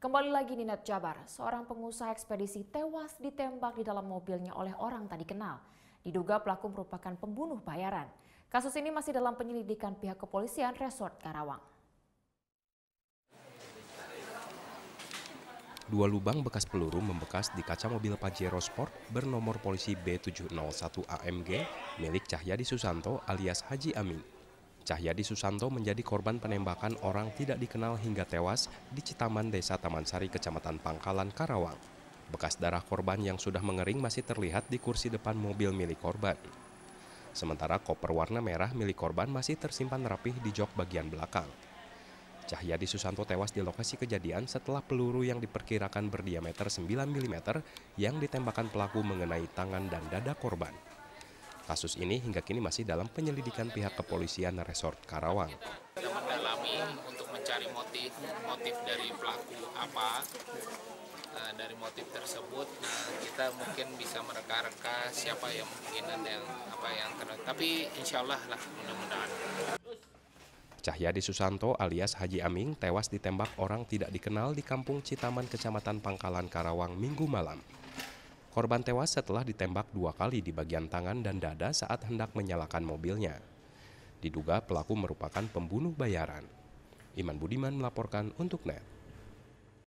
Kembali lagi Ninat Jabar, seorang pengusaha ekspedisi tewas ditembak di dalam mobilnya oleh orang tak dikenal. Diduga pelaku merupakan pembunuh bayaran. Kasus ini masih dalam penyelidikan pihak kepolisian Resort Karawang. Dua lubang bekas peluru membekas di kaca mobil Pajero Sport bernomor polisi B701 AMG milik Cahyadi Susanto alias Haji Amin Cahyadi Susanto menjadi korban penembakan orang tidak dikenal hingga tewas di Citaman Desa Taman Sari, Kecamatan Pangkalan, Karawang. Bekas darah korban yang sudah mengering masih terlihat di kursi depan mobil milik korban. Sementara koper warna merah milik korban masih tersimpan rapih di jok bagian belakang. Cahyadi Susanto tewas di lokasi kejadian setelah peluru yang diperkirakan berdiameter 9 mm yang ditembakkan pelaku mengenai tangan dan dada korban. Kasus ini hingga kini masih dalam penyelidikan pihak kepolisian Resort Karawang. mendalami untuk mencari motif, motif dari pelaku apa, eh, dari motif tersebut nah, kita mungkin bisa mereka-reka siapa yang ada yang apa yang ter tapi insya Allah lah mudah-mudahan Cahyadi Susanto alias Haji Aming tewas ditembak orang tidak dikenal di kampung Citaman, Kecamatan Pangkalan, Karawang, Minggu malam. Korban tewas setelah ditembak dua kali di bagian tangan dan dada saat hendak menyalakan mobilnya. Diduga pelaku merupakan pembunuh bayaran. Iman Budiman melaporkan untuk NET.